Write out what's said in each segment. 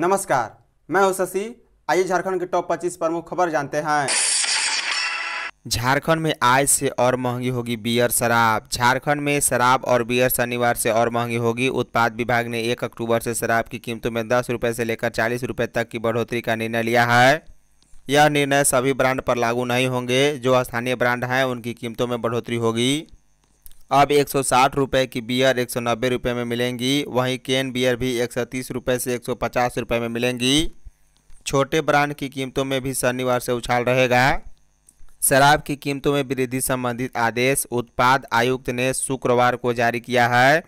नमस्कार मैं हूं शशि आइए झारखंड के टॉप 25 प्रमुख खबर जानते हैं झारखंड में आज से और महंगी होगी बियर शराब झारखंड में शराब और बियर शनिवार से और महंगी होगी उत्पाद विभाग ने एक अक्टूबर से शराब की कीमतों में दस रुपये से लेकर चालीस रुपये तक की बढ़ोतरी का निर्णय लिया है यह निर्णय सभी ब्रांड पर लागू नहीं होंगे जो स्थानीय ब्रांड हैं उनकी कीमतों में बढ़ोतरी होगी अब एक सौ की बियर एक सौ में मिलेंगी वहीं केन बियर भी एक सौ से एक सौ में मिलेंगी छोटे ब्रांड की कीमतों में भी शनिवार से उछाल रहेगा शराब की कीमतों में वृद्धि संबंधित आदेश उत्पाद आयुक्त ने शुक्रवार को जारी किया है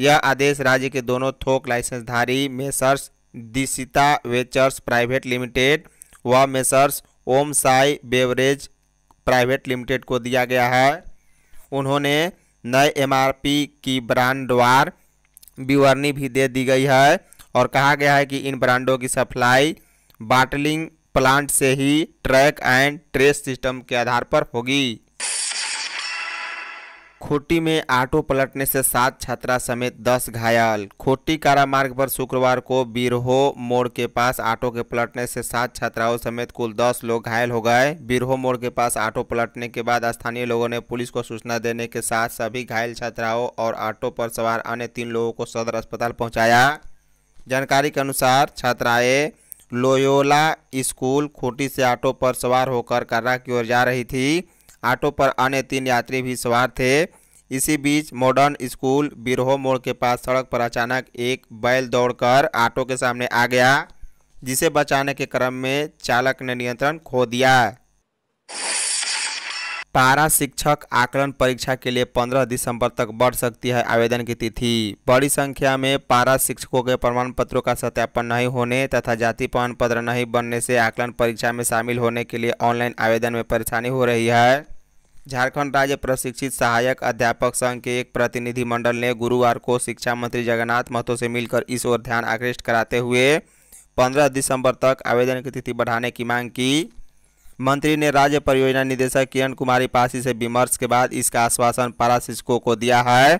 यह आदेश राज्य के दोनों थोक लाइसेंसधारी Messrs Dishita ventures private limited व Messrs Om Sai beverage private limited को दिया गया है उन्होंने नए एमआरपी की ब्रांडवार विवरणी भी दे दी गई है और कहा गया है कि इन ब्रांडों की सप्लाई बाटलिंग प्लांट से ही ट्रैक एंड ट्रेस सिस्टम के आधार पर होगी खोटी में ऑटो पलटने से सात छात्रा समेत दस घायल खोटी कारा मार्ग पर शुक्रवार को बिरहो मोड़ के पास ऑटो के पलटने से सात छात्राओं समेत कुल दस लोग घायल हो गए बिरहो मोड़ के पास ऑटो पलटने के बाद स्थानीय लोगों ने पुलिस को सूचना देने के साथ सभी घायल छात्राओं और ऑटो पर सवार अन्य तीन लोगों को सदर अस्पताल पहुँचाया जानकारी के अनुसार छात्राएं लोयोला स्कूल खोटी से ऑटो पर सवार होकर कर्रा की ओर जा रही थी ऑटो पर अन्य तीन यात्री भी सवार थे इसी बीच मॉडर्न स्कूल बिरहो मोड़ के पास सड़क पर अचानक एक बैल दौड़कर ऑटो के सामने आ गया जिसे बचाने के क्रम में चालक ने नियंत्रण खो दिया पारा शिक्षक आकलन परीक्षा के लिए 15 दिसंबर तक बढ़ सकती है आवेदन की तिथि बड़ी संख्या में पारा शिक्षकों के प्रमाण पत्रों का सत्यापन नहीं होने तथा जाति प्रमाण पत्र नहीं बनने से आकलन परीक्षा में शामिल होने के लिए ऑनलाइन आवेदन में परेशानी हो रही है झारखंड राज्य प्रशिक्षित सहायक अध्यापक संघ के एक प्रतिनिधिमंडल ने गुरुवार को शिक्षा मंत्री जगन्नाथ महतो से मिलकर इस ओर ध्यान आकृष्ट कराते हुए 15 दिसंबर तक आवेदन की तिथि बढ़ाने की मांग की मंत्री ने राज्य परियोजना निदेशक किरण कुमारी पासी से विमर्श के बाद इसका आश्वासन पारा शिक्षकों को दिया है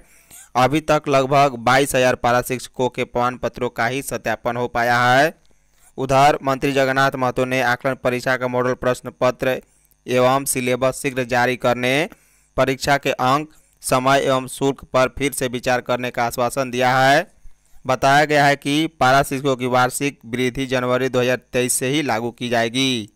अभी तक लगभग बाईस हजार पारा शिक्षकों के प्रमाण पत्रों का ही सत्यापन हो पाया है उधर मंत्री जगन्नाथ महतो ने आकलन परीक्षा का मॉडल प्रश्न पत्र एवं सिलेबस शीघ्र जारी करने परीक्षा के अंक समय एवं शुल्क पर फिर से विचार करने का आश्वासन दिया है बताया गया है कि पारा शिक्षकों की वार्षिक वृद्धि जनवरी 2023 से ही लागू की जाएगी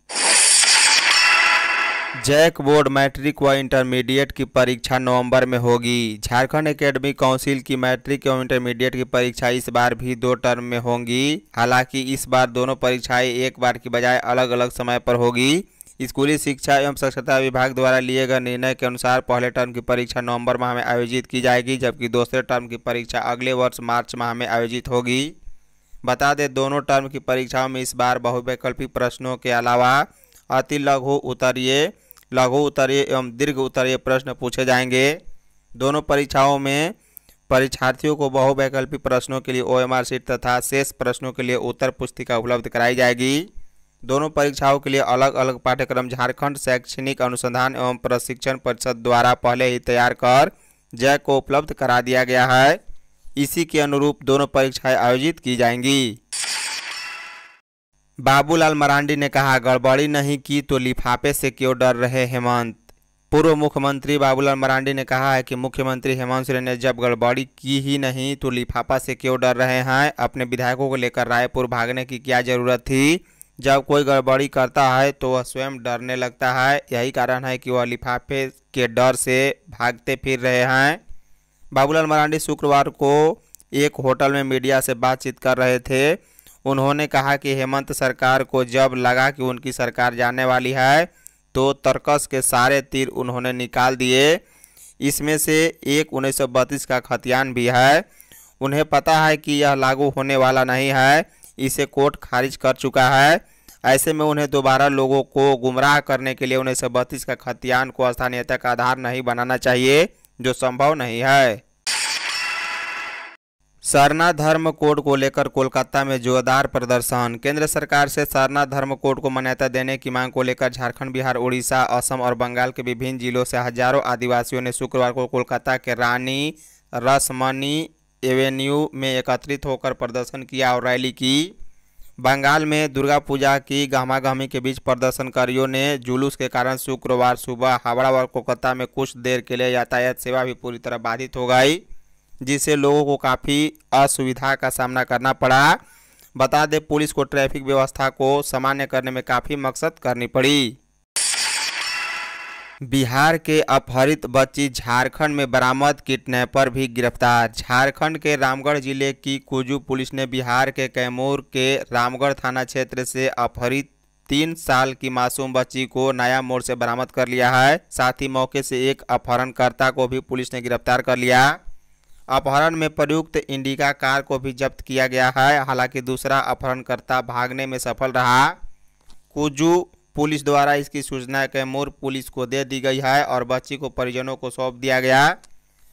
जैक बोर्ड मैट्रिक व इंटरमीडिएट की परीक्षा नवंबर में होगी झारखंड एकेडमी काउंसिल की मैट्रिक एवं इंटरमीडिएट की परीक्षा इस बार भी दो टर्म में होंगी हालांकि इस बार दोनों परीक्षाएं एक बार की बजाय अलग अलग समय पर होगी स्कूली शिक्षा एवं स्वच्छता विभाग द्वारा लिए गए निर्णय के अनुसार पहले टर्म की परीक्षा नवंबर माह में आयोजित की जाएगी जबकि दूसरे टर्म की परीक्षा अगले वर्ष मार्च माह में आयोजित होगी बता दें दोनों टर्म की परीक्षाओं में इस बार बहुवैकल्पिक प्रश्नों के अलावा अति लघु उत्तरीय लघु उत्तरीय एवं दीर्घ उत्तरीय प्रश्न पूछे जाएंगे दोनों परीक्षाओं में परीक्षार्थियों को बहुवैकल्पिक प्रश्नों के लिए ओएमआर सीट तथा शेष प्रश्नों के लिए उत्तर पुस्तिका उपलब्ध कराई जाएगी दोनों परीक्षाओं के लिए अलग अलग पाठ्यक्रम झारखंड शैक्षणिक अनुसंधान एवं प्रशिक्षण परिषद द्वारा पहले ही तैयार कर जय को उपलब्ध करा दिया गया है इसी के अनुरूप दोनों परीक्षाएं आयोजित की जाएंगी बाबूलाल मरांडी ने कहा गड़बड़ी नहीं की तो लिफाफे से क्यों डर रहे हेमंत पूर्व मुख्यमंत्री बाबूलाल मरांडी ने कहा है कि मुख्यमंत्री हेमंत सोरेन ने जब गड़बड़ी की ही नहीं तो लिफाफा से क्यों डर रहे हैं अपने विधायकों को लेकर रायपुर भागने की क्या जरूरत थी जब कोई गड़बड़ी करता है तो वह स्वयं डरने लगता है यही कारण है कि वह लिफाफे के डर से भागते फिर रहे हैं बाबूलाल मरांडी शुक्रवार को एक होटल में मीडिया से बातचीत कर रहे थे उन्होंने कहा कि हेमंत सरकार को जब लगा कि उनकी सरकार जाने वाली है तो तर्कस के सारे तीर उन्होंने निकाल दिए इसमें से एक उन्नीस का खतियान भी है उन्हें पता है कि यह लागू होने वाला नहीं है इसे कोर्ट खारिज कर चुका है ऐसे में उन्हें दोबारा लोगों को गुमराह करने के लिए उन्नीस सौ बत्तीस का खतियान को स्थानीयता का आधार नहीं बनाना चाहिए जो संभव नहीं है सरना धर्म कोड को लेकर कोलकाता में जोरदार प्रदर्शन केंद्र सरकार से सरना धर्म कोड को मान्यता देने की मांग को लेकर झारखंड बिहार उड़ीसा असम और बंगाल के विभिन्न जिलों से हजारों आदिवासियों ने शुक्रवार को कोलकाता के रानी रसमनी एवेन्यू में एकत्रित होकर प्रदर्शन किया और रैली की बंगाल में दुर्गा पूजा की गहमागहमी के बीच प्रदर्शनकारियों ने जुलूस के कारण शुक्रवार सुबह हावड़ा और कोलकाता में कुछ देर के लिए यातायात सेवा भी पूरी तरह बाधित हो गई जिससे लोगों को काफ़ी असुविधा का सामना करना पड़ा बता दें पुलिस को ट्रैफिक व्यवस्था को सामान्य करने में काफ़ी मकसद करनी पड़ी बिहार के अपहरित बच्ची झारखंड में बरामद किडनैपर भी गिरफ्तार झारखंड के रामगढ़ जिले की कुजू पुलिस ने बिहार के कैमूर के रामगढ़ थाना क्षेत्र से अपहरित तीन साल की मासूम बच्ची को नया मोड़ से बरामद कर लिया है साथ ही मौके से एक अपहरणकर्ता को भी पुलिस ने गिरफ्तार कर लिया अपहरण में प्रयुक्त इंडिका कार को भी जब्त किया गया है हालांकि दूसरा अपहरणकर्ता भागने में सफल रहा कुजू पुलिस द्वारा इसकी सूचना कैमूर पुलिस को दे दी गई है और बच्ची को परिजनों को सौंप दिया गया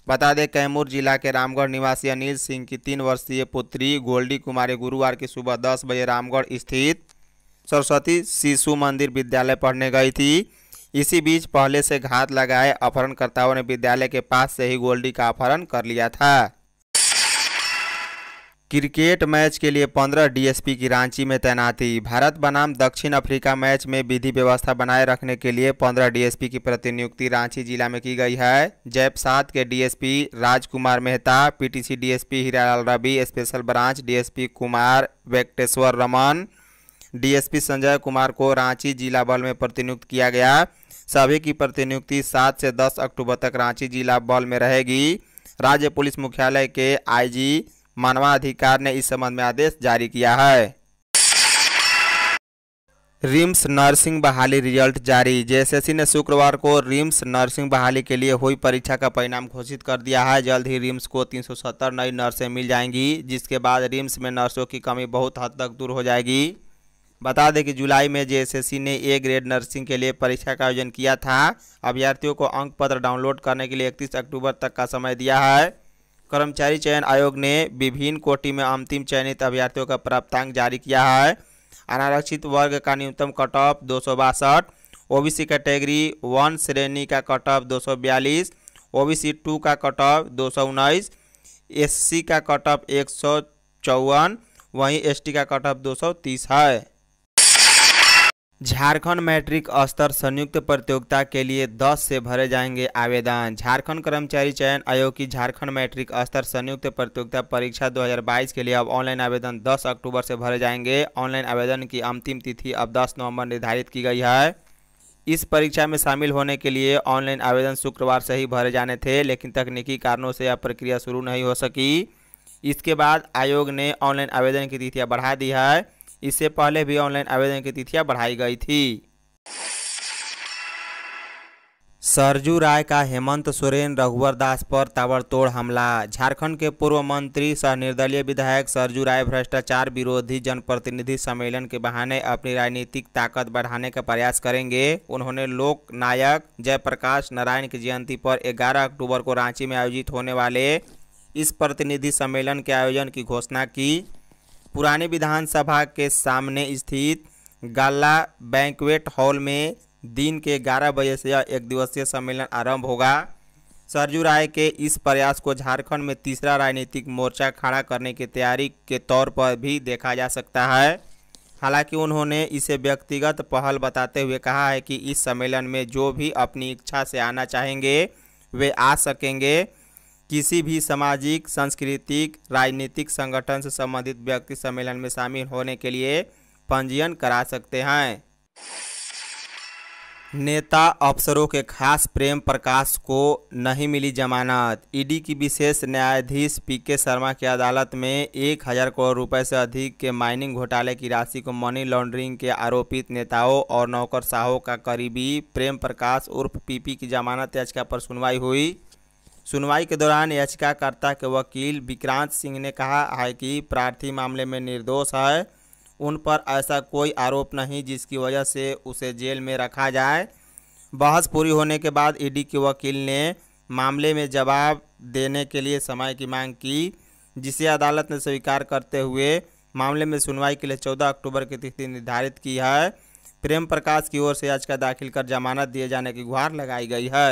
बता दें कैमूर जिला के रामगढ़ निवासी अनिल सिंह की तीन वर्षीय पुत्री गोल्डी कुमारी गुरुवार की सुबह दस बजे रामगढ़ स्थित सरस्वती शिशु मंदिर विद्यालय पढ़ने गई थी इसी बीच पहले से घात लगाए अपहरणकर्ताओं ने विद्यालय के पास से ही गोल्डी का अपहरण कर लिया था क्रिकेट मैच के लिए 15 डीएसपी की रांची में तैनाती भारत बनाम दक्षिण अफ्रीका मैच में विधि व्यवस्था बनाए रखने के लिए 15 डीएसपी की प्रतिनियुक्ति रांची जिला में की गई है जैप सात के DSP Rajkumar Mehta PTC DSP Hiralal Ravi special branch DSP Kumar Venkateshwar Raman DSP Sanjay Kumar को रांची जिला बल में प्रतिनियुक्त किया गया सभी की प्रतिनियुक्ति सात से दस अक्टूबर तक रांची जिला बल में रहेगी राज्य पुलिस मुख्यालय के आईजी मानवाधिकार ने इस संबंध में आदेश जारी किया है रिम्स नर्सिंग बहाली रिजल्ट जारी जेएसएससी ने शुक्रवार को रिम्स नर्सिंग बहाली के लिए हुई परीक्षा का परिणाम घोषित कर दिया है जल्द ही रिम्स को 370 नई नर्सें मिल जाएंगी जिसके बाद रिम्स में नर्सों की कमी बहुत हद तक दूर हो जाएगी बता दें कि जुलाई में जेएसएससी ने ए ग्रेड नर्सिंग के लिए परीक्षा का आयोजन किया था अभ्यर्थियों को अंक पत्र डाउनलोड करने के लिए इकतीस अक्टूबर तक का समय दिया है कर्मचारी चयन आयोग ने विभिन्न कोटि में अंतिम चयनित अभ्यर्थियों का प्राप्तांक जारी किया है अनारक्षित वर्ग का न्यूनतम कट ऑफ दो सौ बासठ ओबीसी कैटेगरी वन श्रेणी का कट ऑफ दो सौ बयालीस ओबीसी टू का कट ऑफ दो सौ उन्नीस एससी का कट ऑफ एक सौ चौवन वहीं एसटी का कट ऑफ दो सौ तीस है झारखंड मैट्रिक स्तर संयुक्त प्रतियोगिता के लिए 10 से भरे जाएंगे आवेदन झारखंड कर्मचारी चयन आयोग की झारखंड मैट्रिक स्तर संयुक्त प्रतियोगिता परीक्षा 2022 के लिए अब ऑनलाइन आवेदन 10 अक्टूबर से भरे जाएंगे ऑनलाइन आवेदन की अंतिम तिथि अब 10 नवंबर निर्धारित की गई है इस परीक्षा में शामिल होने के लिए ऑनलाइन आवेदन शुक्रवार से ही भरे जाने थे लेकिन तकनीकी कारणों से यह प्रक्रिया शुरू नहीं हो सकी इसके बाद आयोग ने ऑनलाइन आवेदन की तिथियाँ बढ़ा दी है इससे पहले भी ऑनलाइन आवेदन की तिथियां बढ़ाई गई थी सरजू राय का हेमंत सोरेन रघुवर दास पर ताबड़तोड़ हमला झारखंड के पूर्व मंत्री सह निर्दलीय विधायक सरजू राय भ्रष्टाचार विरोधी जनप्रतिनिधि सम्मेलन के बहाने अपनी राजनीतिक ताकत बढ़ाने का प्रयास करेंगे उन्होंने लोक नायक जयप्रकाश नारायण की जयंती पर 11 अक्टूबर को रांची में आयोजित होने वाले इस प्रतिनिधि सम्मेलन के आयोजन की घोषणा की पुराने विधानसभा के सामने स्थित गाला बैंकवेट हॉल में दिन के 11 बजे से यह एक दिवसीय सम्मेलन आरंभ होगा सरजू राय के इस प्रयास को झारखंड में तीसरा राजनीतिक मोर्चा खड़ा करने की तैयारी के तौर पर भी देखा जा सकता है हालांकि उन्होंने इसे व्यक्तिगत पहल बताते हुए कहा है कि इस सम्मेलन में जो भी अपनी इच्छा से आना चाहेंगे वे आ सकेंगे किसी भी सामाजिक सांस्कृतिक राजनीतिक संगठन से संबंधित व्यक्ति सम्मेलन में शामिल होने के लिए पंजीयन करा सकते हैं नेता अफसरों के खास प्रेम प्रकाश को नहीं मिली जमानत ईडी की विशेष न्यायाधीश पी के शर्मा की अदालत में एक हजार करोड़ रुपए से अधिक के माइनिंग घोटाले की राशि को मनी लॉन्ड्रिंग के आरोपित नेताओं और नौकरशाहों का करीबी प्रेम प्रकाश उर्फ पीपी की जमानत याचिका पर सुनवाई हुई सुनवाई के दौरान याचिकाकर्ता के वकील विक्रांत सिंह ने कहा है कि प्रार्थी मामले में निर्दोष है उन पर ऐसा कोई आरोप नहीं जिसकी वजह से उसे जेल में रखा जाए बहस पूरी होने के बाद ईडी के वकील ने मामले में जवाब देने के लिए समय की मांग की जिसे अदालत ने स्वीकार करते हुए मामले में सुनवाई के लिए 14 अक्टूबर की तिथि निर्धारित की है प्रेम प्रकाश की ओर से याचिका दाखिल कर जमानत दिए जाने की गुहार लगाई गई है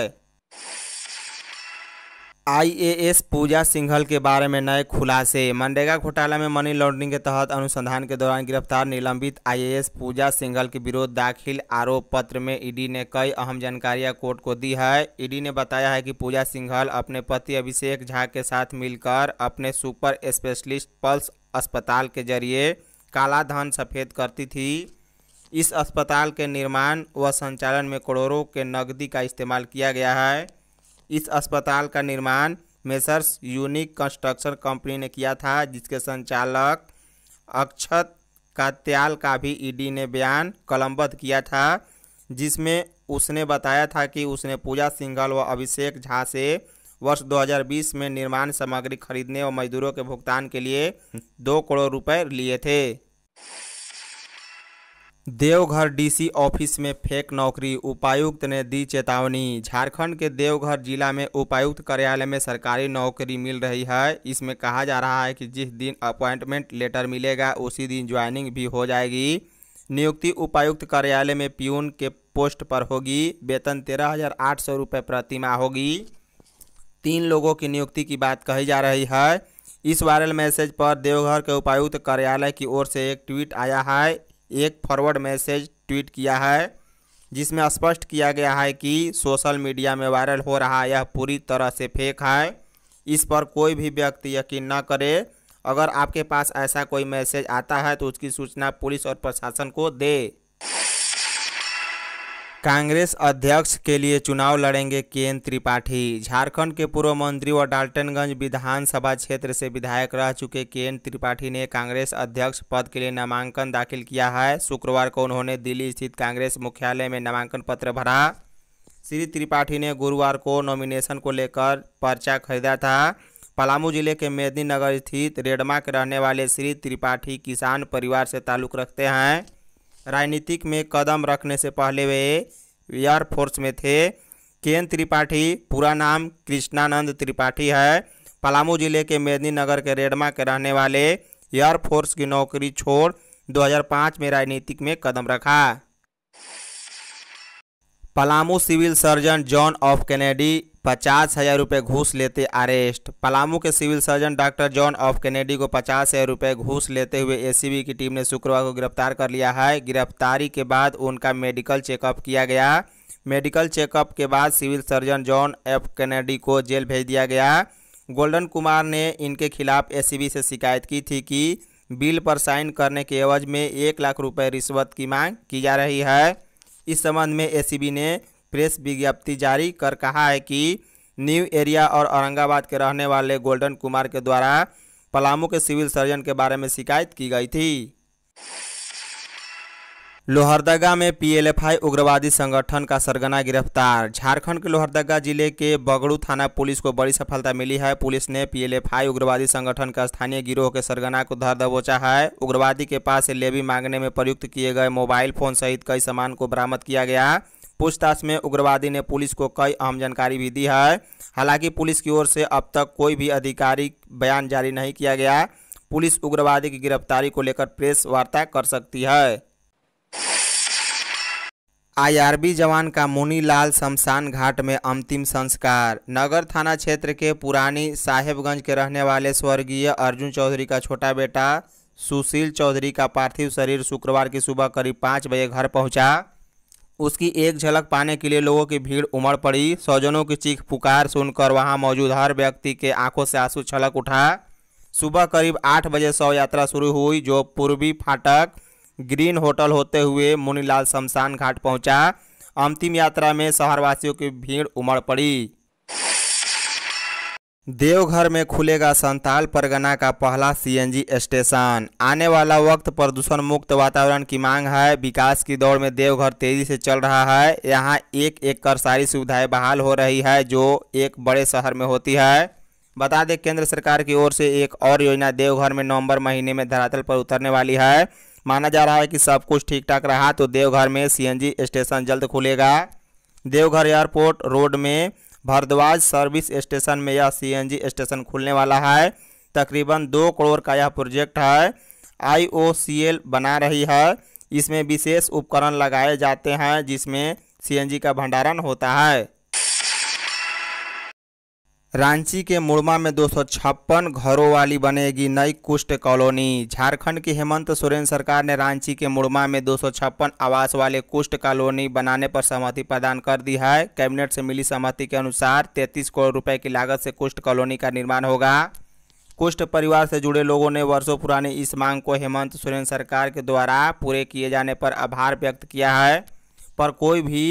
आईएएस पूजा सिंघल के बारे में नए खुलासे मनरेगा घोटाला में मनी लॉन्ड्रिंग के तहत अनुसंधान के दौरान गिरफ्तार निलंबित आईएएस पूजा सिंघल के विरोध दाखिल आरोप पत्र में ईडी ने कई अहम जानकारियां कोर्ट को दी है ईडी ने बताया है कि पूजा सिंघल अपने पति अभिषेक झा के साथ मिलकर अपने सुपर स्पेशलिस्ट पल्स अस्पताल के जरिए काला धन सफ़ेद करती थी इस अस्पताल के निर्माण व संचालन में करोड़ों के नकदी का इस्तेमाल किया गया है इस अस्पताल का निर्माण मेसर्स यूनिक कंस्ट्रक्शन कंपनी ने किया था जिसके संचालक अक्षत कात्याल का भी ईडी ने बयान कलमबद्ध किया था जिसमें उसने बताया था कि उसने पूजा सिंघल व अभिषेक झा से वर्ष 2020 में निर्माण सामग्री खरीदने और मजदूरों के भुगतान के लिए दो करोड़ रुपए लिए थे देवघर डीसी ऑफिस में फेक नौकरी उपायुक्त ने दी चेतावनी झारखंड के देवघर जिला में उपायुक्त कार्यालय में सरकारी नौकरी मिल रही है इसमें कहा जा रहा है कि जिस दिन अपॉइंटमेंट लेटर मिलेगा उसी दिन ज्वाइनिंग भी हो जाएगी नियुक्ति उपायुक्त कार्यालय में प्यून के पोस्ट पर होगी वेतन तेरह हज़ार आठ सौ रुपये प्रतिमा होगी तीन लोगों की नियुक्ति की बात कही जा रही है इस वायरल मैसेज पर देवघर के उपायुक्त कार्यालय की ओर से एक ट्वीट आया है एक फॉरवर्ड मैसेज ट्वीट किया है जिसमें स्पष्ट किया गया है कि सोशल मीडिया में वायरल हो रहा यह पूरी तरह से फेक है इस पर कोई भी व्यक्ति यकीन न करे अगर आपके पास ऐसा कोई मैसेज आता है तो उसकी सूचना पुलिस और प्रशासन को दे कांग्रेस अध्यक्ष के लिए चुनाव लड़ेंगे के त्रिपाठी झारखंड के पूर्व मंत्री व डाल्टनगंज विधानसभा क्षेत्र से विधायक रह चुके के त्रिपाठी ने कांग्रेस अध्यक्ष पद के लिए नामांकन दाखिल किया है शुक्रवार को उन्होंने दिल्ली स्थित कांग्रेस मुख्यालय में नामांकन पत्र भरा श्री त्रिपाठी ने गुरुवार को नॉमिनेशन को लेकर पर्चा खरीदा था पलामू जिले के मेदिनीनगर स्थित रेडमा के रहने वाले श्री त्रिपाठी किसान परिवार से ताल्लुक रखते हैं राजनीतिक में कदम रखने से पहले वे एयरफोर्स में थे केन त्रिपाठी पूरा नाम कृष्णानंद त्रिपाठी है पलामू जिले के मेदनी नगर के रेडमा के रहने वाले एयरफोर्स की नौकरी छोड़ 2005 में राजनीतिक में कदम रखा Palamu civil surgeon John of Kennedy पचास हजार रुपये घूस लेते अरेस्ट पलामू के civil surgeon doctor John of Kennedy को पचास हजार रुपये घूस लेते हुए एसीबी की टीम ने शुक्रवार को गिरफ्तार कर लिया है गिरफ्तारी के बाद उनका मेडिकल चेकअप किया गया मेडिकल चेकअप के बाद civil surgeon John F Kennedy को जेल भेज दिया गया गोल्डन कुमार ने इनके खिलाफ ए से शिकायत की थी कि बिल पर साइन करने के एवज में एक लाख रुपये रिश्वत की मांग की जा रही है इस संबंध में ए ने प्रेस विज्ञप्ति जारी कर कहा है कि न्यू एरिया और औरंगाबाद के रहने वाले गोल्डन कुमार के द्वारा पलामू के सिविल सर्जन के बारे में शिकायत की गई थी लोहरदगा में पीएलएफआई उग्रवादी संगठन का सरगना गिरफ्तार झारखंड के लोहरदगा जिले के बगड़ू थाना पुलिस को बड़ी सफलता मिली है पुलिस ने पीएलएफआई उग्रवादी संगठन का स्थानीय गिरोह के सरगना को धर दबोचा है उग्रवादी के पास से लेवी मांगने में प्रयुक्त किए गए मोबाइल फोन सहित कई सामान को बरामद किया गया पूछताछ में उग्रवादी ने पुलिस को कई अहम जानकारी भी दी है हालांकि पुलिस की ओर से अब तक कोई भी आधिकारिक बयान जारी नहीं किया गया पुलिस उग्रवादी की गिरफ्तारी को लेकर प्रेस वार्ता कर सकती है आईआरबी जवान का मुनीलाल शमशान घाट में अंतिम संस्कार नगर थाना क्षेत्र के पुरानी साहेबगंज के रहने वाले स्वर्गीय अर्जुन चौधरी का छोटा बेटा सुशील चौधरी का पार्थिव शरीर शुक्रवार की सुबह करीब पाँच बजे घर पहुंचा उसकी एक झलक पाने के लिए लोगों की भीड़ उमड़ पड़ी स्वजनों की चीख पुकार सुनकर वहां मौजूद हर व्यक्ति के आंखों से आंसू छलक उठा सुबह करीब आठ बजे शव यात्रा शुरू हुई जो पूर्वी फाटक ग्रीन होटल होते हुए मुनीलाल शमशान घाट पहुंचा अंतिम यात्रा में शहरवासियों की भीड़ उमड़ पड़ी देवघर में खुलेगा संताल परगना का पहला सीएनजी स्टेशन आने वाला वक्त प्रदूषण मुक्त वातावरण की मांग है विकास की दौड़ में देवघर तेजी से चल रहा है यहां एक एक कर सारी सुविधाएं बहाल हो रही है जो एक बड़े शहर में होती है बता दें केंद्र सरकार की ओर से एक और योजना देवघर में नवंबर महीने में धरातल पर उतरने वाली है माना जा रहा है कि सब कुछ ठीक ठाक रहा तो देवघर में सी स्टेशन जल्द खुलेगा देवघर एयरपोर्ट रोड में भारद्वाज सर्विस स्टेशन में यह सीएनजी स्टेशन खुलने वाला है तकरीबन दो करोड़ का यह प्रोजेक्ट है आईओसीएल बना रही है इसमें विशेष उपकरण लगाए जाते हैं जिसमें सीएनजी का भंडारण होता है रांची के मुड़मा में दो घरों वाली बनेगी नई कुष्ठ कॉलोनी झारखंड की हेमंत सोरेन सरकार ने रांची के मुड़मा में दो आवास वाले कुष्ठ कॉलोनी बनाने पर सहमति प्रदान कर दी है कैबिनेट से मिली सहमति के अनुसार 33 करोड़ रुपए की लागत से कुष्ठ कॉलोनी का निर्माण होगा कुष्ठ परिवार से जुड़े लोगों ने वर्षों पुरानी इस मांग को हेमंत सोरेन सरकार के द्वारा पूरे किए जाने पर आभार व्यक्त किया है पर कोई भी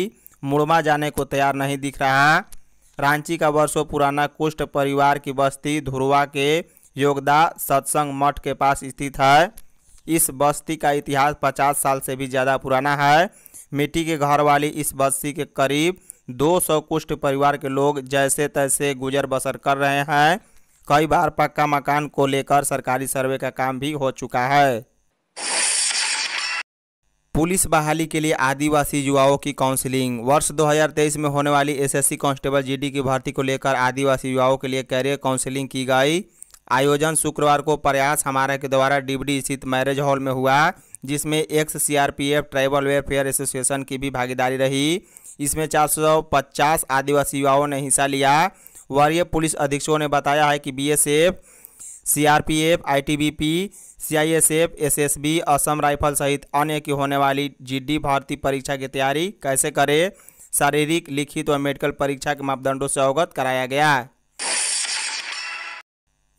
मुड़मा जाने को तैयार नहीं दिख रहा रांची का वर्षों पुराना कुष्ठ परिवार की बस्ती धुरवा के योगदा सत्संग मठ के पास स्थित है इस बस्ती का इतिहास 50 साल से भी ज़्यादा पुराना है मिट्टी के घर वाली इस बस्ती के करीब 200 कुष्ठ परिवार के लोग जैसे तैसे गुजर बसर कर रहे हैं कई बार पक्का मकान को लेकर सरकारी सर्वे का काम भी हो चुका है पुलिस बहाली के लिए आदिवासी युवाओं की काउंसलिंग वर्ष 2023 में होने वाली एसएससी कांस्टेबल जीडी की भर्ती को लेकर आदिवासी युवाओं के लिए कैरियर काउंसलिंग की गई आयोजन शुक्रवार को प्रयास हमारा के द्वारा डिबडी स्थित मैरिज हॉल में हुआ जिसमें ex CRPF tribal welfare association की भी भागीदारी रही इसमें चार आदिवासी युवाओं ने हिस्सा लिया वरीय पुलिस अधीक्षकों ने बताया है कि T B P CISF SSB Assam rifle सहित अन्य की होने वाली जीडी भर्ती परीक्षा की तैयारी कैसे करें शारीरिक लिखित व मेडिकल परीक्षा के मापदंडों से अवगत कराया गया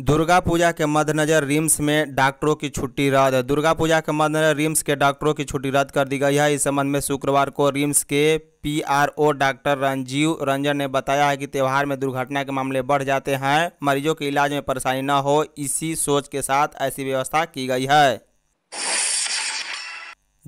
दुर्गा पूजा के मद्देनज़र रिम्स में डॉक्टरों की छुट्टी रद्द दुर्गा पूजा के मद्देनज़र रिम्स के डॉक्टरों की छुट्टी रद्द कर दी गई है इस संबंध में शुक्रवार को रिम्स के पीआरओ डॉक्टर रंजीव रंजन ने बताया है कि त्यौहार में दुर्घटना के मामले बढ़ जाते हैं मरीजों के इलाज में परेशानी न हो इसी सोच के साथ ऐसी व्यवस्था की गई है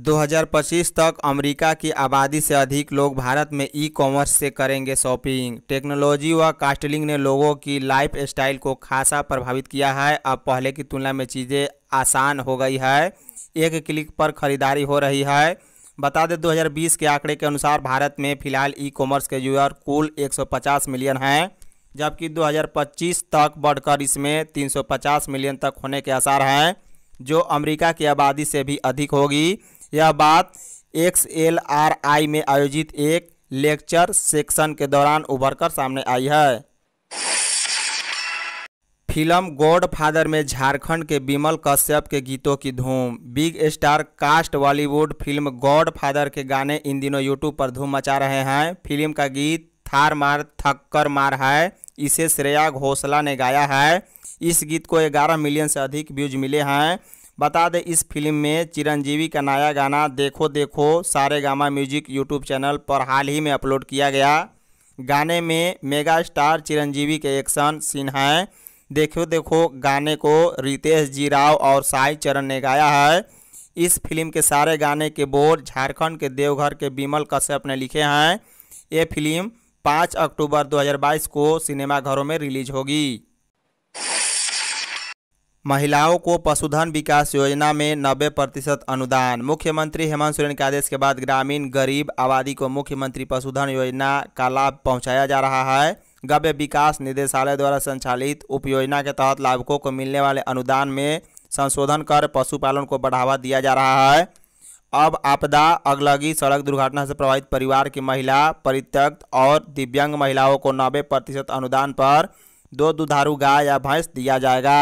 2025 तक अमेरिका की आबादी से अधिक लोग भारत में ई कॉमर्स से करेंगे शॉपिंग टेक्नोलॉजी व कास्टलिंग ने लोगों की लाइफ स्टाइल को खासा प्रभावित किया है अब पहले की तुलना में चीज़ें आसान हो गई है एक क्लिक पर खरीदारी हो रही है बता दें 2020 के आंकड़े के अनुसार भारत में फिलहाल ई कॉमर्स के यूजर कुल 150 मिलियन हैं जबकि 2025 तक बढ़कर इसमें 350 मिलियन तक होने के आसार हैं जो अमेरिका की आबादी से भी अधिक होगी यह बात एक्स एल आर आई में आयोजित एक लेक्चर सेक्शन के दौरान उभरकर सामने आई है फिल्म गॉड फादर में झारखंड के बिमल कश्यप के गीतों की धूम big star cast Bollywood film Godfather के गाने इन दिनों यूट्यूब पर धूम मचा रहे हैं फिल्म का गीत थार मार थक्कर मार है इसे श्रेया घोषला ने गाया है इस गीत को 11 मिलियन से अधिक व्यूज मिले हैं बता दें इस फिल्म में चिरंजीवी का नया गाना देखो देखो सारे गामा म्यूजिक यूट्यूब चैनल पर हाल ही में अपलोड किया गया गाने में मेगा स्टार चिरंजीवी के एक्शन सीन हैं देखो देखो गाने को रितेश जी राव और साई चरण ने गाया है इस फिल्म के सारे गाने के बोर्ड झारखंड के देवघर के बीमल कश्यप ने लिखे हैं ये फिल्म 5 अक्टूबर 2022 को सिनेमाघरों में रिलीज होगी महिलाओं को पशुधन विकास योजना में नब्बे प्रतिशत अनुदान मुख्यमंत्री हेमंत सोरेन के आदेश के बाद ग्रामीण गरीब आबादी को मुख्यमंत्री पशुधन योजना का लाभ पहुंचाया जा रहा है गव्य विकास निदेशालय द्वारा संचालित उप योजना के तहत लाभुकों को मिलने वाले अनुदान में संशोधन कर पशुपालन को बढ़ावा दिया जा रहा है अब आपदा अगलगी सड़क दुर्घटना से प्रभावित परिवार की महिला परित्यक्त और दिव्यांग महिलाओं को नब्बे प्रतिशत अनुदान पर दो दुधारू गाय या भैंस दिया जाएगा